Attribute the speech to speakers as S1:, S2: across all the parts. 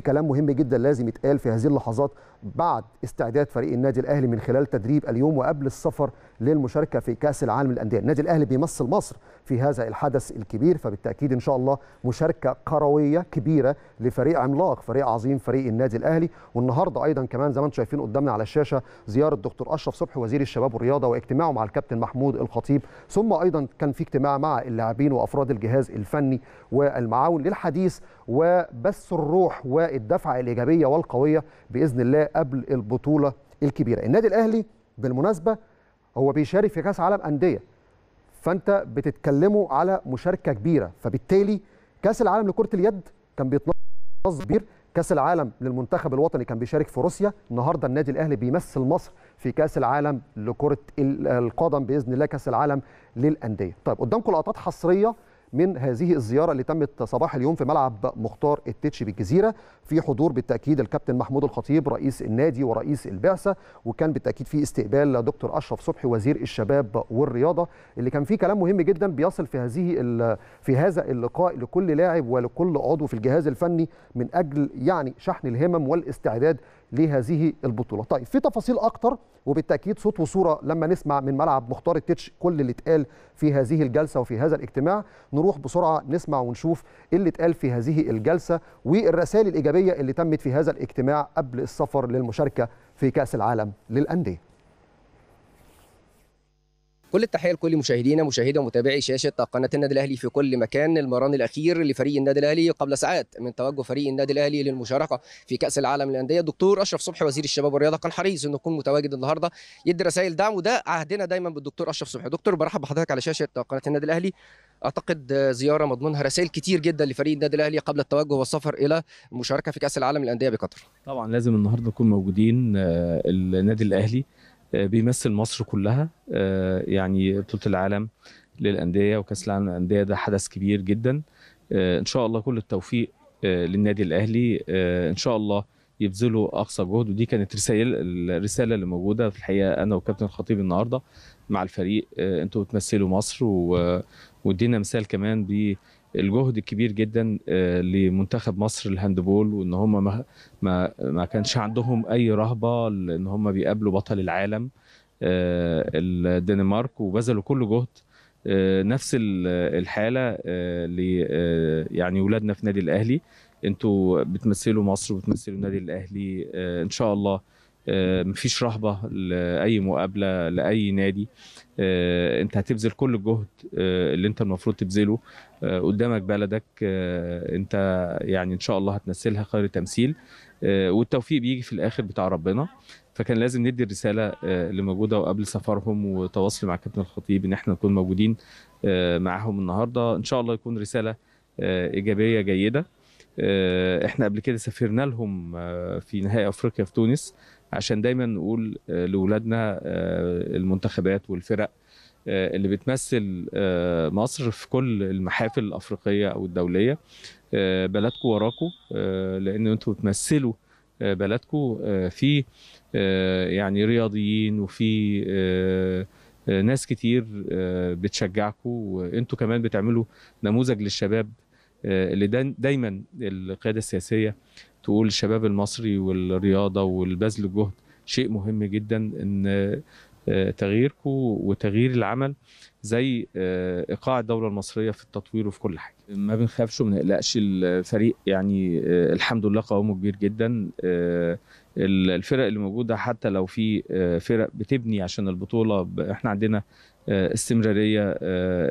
S1: كلام مهم جدا لازم يتقال في هذه اللحظات بعد استعداد فريق النادي الاهلي من خلال تدريب اليوم وقبل السفر للمشاركه في كاس العالم للانديه، النادي الاهلي بيمثل مصر في هذا الحدث الكبير فبالتاكيد ان شاء الله مشاركه قرويه كبيره لفريق عملاق، فريق عظيم فريق النادي الاهلي، والنهارده ايضا كمان زي ما انتم شايفين قدامنا على الشاشه زياره الدكتور اشرف صبحي وزير الشباب والرياضه واجتماعه مع الكابتن محمود الخطيب، ثم ايضا كان في اجتماع مع اللاعبين وافراد الجهاز الفني والمعاون للحديث وبث الروح والدفعه الايجابيه والقويه باذن الله قبل البطوله الكبيره. النادي الاهلي بالمناسبه هو بيشارك في كاس عالم انديه فانت بتتكلموا على مشاركه كبيره فبالتالي كاس العالم لكره اليد كان بيتنظم كبير كاس العالم للمنتخب الوطني كان بيشارك في روسيا النهارده النادي الاهلي بيمثل مصر في كاس العالم لكره القدم باذن الله كاس العالم للانديه طيب قدامكم لقطات حصريه من هذه الزياره اللي تمت صباح اليوم في ملعب مختار التتش بالجزيره في حضور بالتاكيد الكابتن محمود الخطيب رئيس النادي ورئيس البعثه وكان بالتاكيد في استقبال دكتور اشرف صبحي وزير الشباب والرياضه اللي كان فيه كلام مهم جدا بيصل في هذه في هذا اللقاء لكل لاعب ولكل عضو في الجهاز الفني من اجل يعني شحن الهمم والاستعداد لهذه البطوله. طيب في تفاصيل اكتر وبالتاكيد صوت وصوره لما نسمع من ملعب مختار التتش كل اللي اتقال في هذه الجلسه وفي هذا الاجتماع نروح بسرعه نسمع ونشوف إيه اللي اتقال في هذه الجلسه والرسائل الايجابيه اللي تمت في هذا الاجتماع قبل السفر للمشاركه في كاس العالم للانديه
S2: كل التحيه لكل مشاهدينا مشاهدي ومتابعي شاشه قناه النادي الاهلي في كل مكان المران الاخير لفريق النادي الاهلي قبل ساعات من توجه فريق النادي الاهلي للمشاركه في كاس العالم للانديه الدكتور اشرف صبحي وزير الشباب والرياضه كان حريص انه يكون متواجد النهارده يدي رسائل دعم وده عهدنا دايما بالدكتور اشرف صبحي دكتور برحب بحضرتك على شاشه قناه النادي الاهلي اعتقد زياره مضمونها رسائل كتير جدا لفريق النادي الاهلي قبل التوجه والسفر الى المشاركه في كاس العالم للانديه بقطر.
S3: طبعا لازم النهارده نكون موجودين آه، النادي الاهلي آه، بيمثل مصر كلها آه، يعني بطوله العالم للانديه وكاس العالم للانديه ده حدث كبير جدا ان شاء الله كل التوفيق للنادي الاهلي ان شاء الله يبذلوا اقصى جهد ودي كانت رسائل الرساله اللي موجوده في الحقيقه انا وكابتن الخطيب النهارده مع الفريق آه، انتوا بتمثلوا مصر وادينا مثال كمان بالجهد الكبير جدا آه، لمنتخب مصر الهاندبول وان هم ما ما, ما كانش عندهم اي رهبه ان هم بيقابلوا بطل العالم آه، الدنمارك وبذلوا كل جهد آه، نفس الحاله آه، آه، يعني ولادنا في نادي الاهلي انتوا بتمثلوا مصر وبتمثلوا النادي الاهلي ان شاء الله آه، مفيش رهبه لاي مقابله لاي نادي آه، انت هتبذل كل الجهد آه، اللي انت المفروض تبذله قدامك بلدك انت يعني ان شاء الله هتمثلها خير تمثيل والتوفيق بيجي في الاخر بتاع ربنا فكان لازم ندي الرساله اللي موجوده وقبل سفرهم وتواصلي مع كابتن الخطيب ان احنا نكون موجودين معاهم النهارده ان شاء الله يكون رساله ايجابيه جيده احنا قبل كده سافرنا لهم في نهائي افريقيا في تونس عشان دايما نقول آه، لاولادنا آه، المنتخبات والفرق آه، اللي بتمثل مصر في كل المحافل الافريقيه او الدوليه بلدكم وراكم لان انتوا بتمثلوا بلدكم في يعني رياضيين وفي ناس كتير بتشجعكم وانتوا كمان بتعملوا نموذج للشباب آه، اللي دايما القياده السياسيه تقول الشباب المصري والرياضه والبذل الجهد شيء مهم جدا ان آه، تغييركم وتغيير العمل زي آه، ايقاع الدوله المصريه في التطوير وفي كل حاجه ما بنخافش وما نقلقش الفريق يعني الحمد لله قوامه كبير جدا الفرق اللي موجوده حتى لو في فرق بتبني عشان البطوله احنا عندنا استمراريه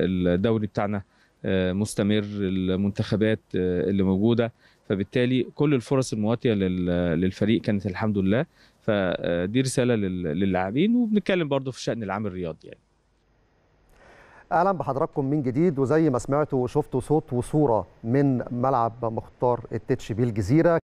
S3: الدوري بتاعنا آه، مستمر المنتخبات آه، اللي موجوده فبالتالي كل الفرص المواتيه للفريق كانت الحمد لله فدي رساله للاعبين وبنتكلم برضو في شان العام الرياضي يعني
S1: اهلا بحضراتكم من جديد وزي ما سمعتوا وشفتوا صوت وصوره من ملعب مختار التتش بالجزيره